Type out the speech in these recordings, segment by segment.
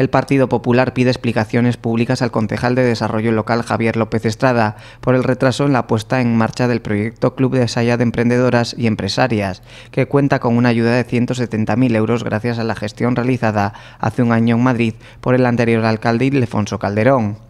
el Partido Popular pide explicaciones públicas al concejal de Desarrollo Local Javier López Estrada por el retraso en la puesta en marcha del proyecto Club de Saya de Emprendedoras y Empresarias, que cuenta con una ayuda de 170.000 euros gracias a la gestión realizada hace un año en Madrid por el anterior alcalde Ildefonso Calderón.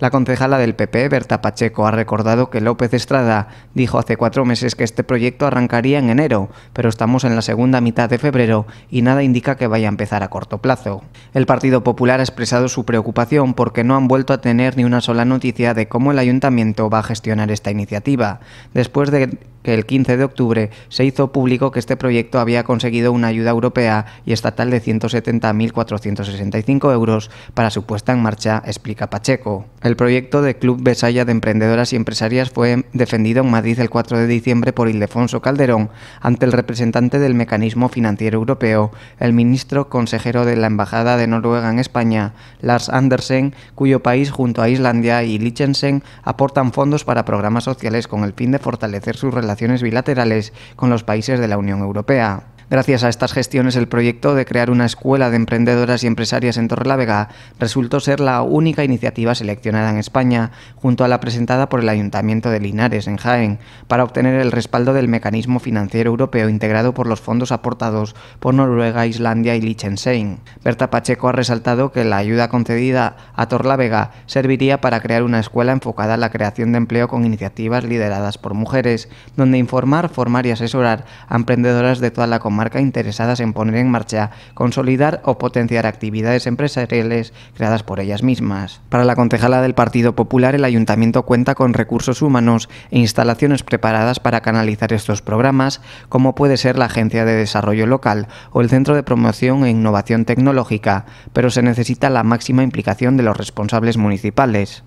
La concejala del PP, Berta Pacheco, ha recordado que López Estrada dijo hace cuatro meses que este proyecto arrancaría en enero, pero estamos en la segunda mitad de febrero y nada indica que vaya a empezar a corto plazo. El Partido Popular ha expresado su preocupación porque no han vuelto a tener ni una sola noticia de cómo el ayuntamiento va a gestionar esta iniciativa, después de que el 15 de octubre se hizo público que este proyecto había conseguido una ayuda europea y estatal de 170.465 euros para su puesta en marcha, explica Pacheco. El proyecto de Club Besaya de Emprendedoras y Empresarias fue defendido en Madrid el 4 de diciembre por Ildefonso Calderón ante el representante del Mecanismo Financiero Europeo, el ministro consejero de la Embajada de Noruega en España, Lars Andersen, cuyo país junto a Islandia y Liechtenstein aportan fondos para programas sociales con el fin de fortalecer sus relaciones bilaterales con los países de la Unión Europea. Gracias a estas gestiones, el proyecto de crear una escuela de emprendedoras y empresarias en Torrelavega resultó ser la única iniciativa seleccionada en España, junto a la presentada por el Ayuntamiento de Linares, en Jaén, para obtener el respaldo del mecanismo financiero europeo integrado por los fondos aportados por Noruega, Islandia y Liechtenstein. Berta Pacheco ha resaltado que la ayuda concedida a Torrelavega serviría para crear una escuela enfocada a la creación de empleo con iniciativas lideradas por mujeres, donde informar, formar y asesorar a emprendedoras de toda la comunidad marca interesadas en poner en marcha, consolidar o potenciar actividades empresariales creadas por ellas mismas. Para la concejala del Partido Popular, el ayuntamiento cuenta con recursos humanos e instalaciones preparadas para canalizar estos programas, como puede ser la Agencia de Desarrollo Local o el Centro de Promoción e Innovación Tecnológica, pero se necesita la máxima implicación de los responsables municipales.